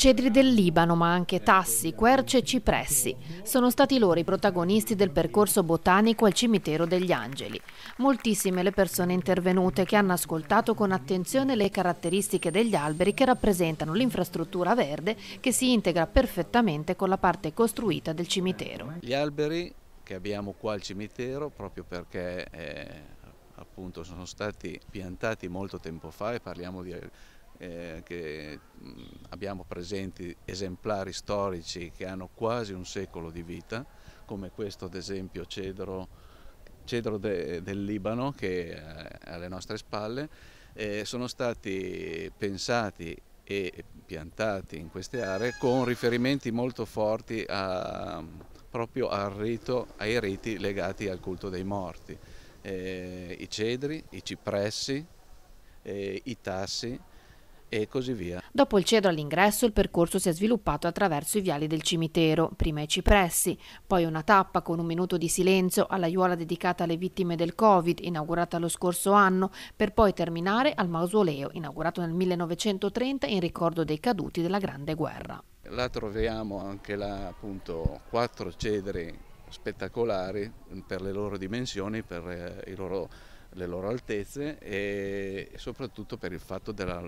Cedri del Libano, ma anche tassi, querce e cipressi sono stati loro i protagonisti del percorso botanico al cimitero degli angeli. Moltissime le persone intervenute che hanno ascoltato con attenzione le caratteristiche degli alberi che rappresentano l'infrastruttura verde che si integra perfettamente con la parte costruita del cimitero. Gli alberi che abbiamo qua al cimitero proprio perché eh, appunto sono stati piantati molto tempo fa e parliamo di eh, che mm, abbiamo presenti esemplari storici che hanno quasi un secolo di vita, come questo ad esempio cedro, cedro de, del Libano che è eh, alle nostre spalle, eh, sono stati pensati e piantati in queste aree con riferimenti molto forti a, proprio al rito, ai riti legati al culto dei morti. Eh, I cedri, i cipressi, eh, i tassi e così via. Dopo il cedro all'ingresso il percorso si è sviluppato attraverso i viali del cimitero, prima i cipressi, poi una tappa con un minuto di silenzio all'aiuola dedicata alle vittime del Covid, inaugurata lo scorso anno, per poi terminare al mausoleo, inaugurato nel 1930 in ricordo dei caduti della Grande Guerra. La troviamo anche là, appunto, quattro cedri spettacolari per le loro dimensioni, per eh, loro, le loro altezze e soprattutto per il fatto della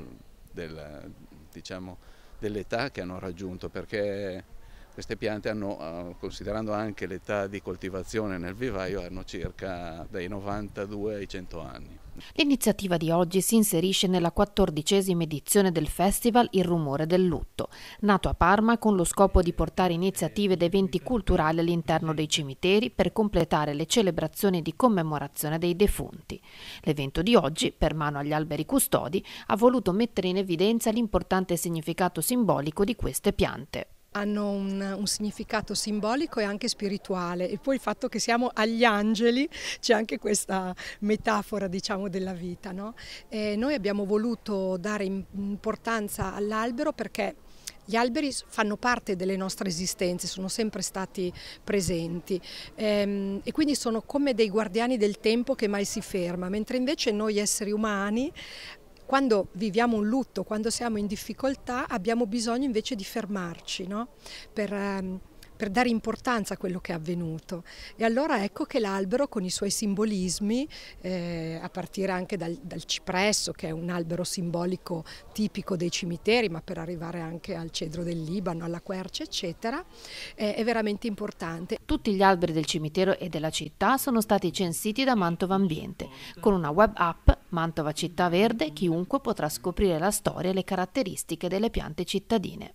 Diciamo, dell'età diciamo, dell che hanno raggiunto, perché queste piante hanno, eh, considerando anche l'età di coltivazione nel vivaio, hanno circa dai 92 ai 100 anni. L'iniziativa di oggi si inserisce nella quattordicesima edizione del festival Il rumore del lutto, nato a Parma con lo scopo di portare iniziative ed eventi culturali all'interno dei cimiteri per completare le celebrazioni di commemorazione dei defunti. L'evento di oggi, per mano agli alberi custodi, ha voluto mettere in evidenza l'importante significato simbolico di queste piante hanno un, un, significato simbolico e anche spirituale e poi il fatto che siamo agli angeli c'è anche questa metafora diciamo della vita. No? noi abbiamo voluto dare importanza all'albero perché gli alberi fanno parte delle nostre esistenze, sono sempre stati presenti ehm, e quindi sono come dei guardiani del tempo che mai si ferma, mentre invece noi esseri umani quando viviamo un lutto, quando siamo in difficoltà, abbiamo bisogno invece di fermarci no? per, ehm, per dare importanza a quello che è avvenuto. E allora ecco che l'albero con i suoi simbolismi, eh, a partire anche dal, dal, cipresso, che è un albero simbolico tipico dei cimiteri, ma per arrivare anche al cedro del Libano, alla quercia, eccetera, eh, è veramente importante. Tutti gli alberi del cimitero e della città sono stati censiti da Mantova Ambiente, con una web app Mantova Città Verde chiunque potrà scoprire la storia e le caratteristiche delle piante cittadine.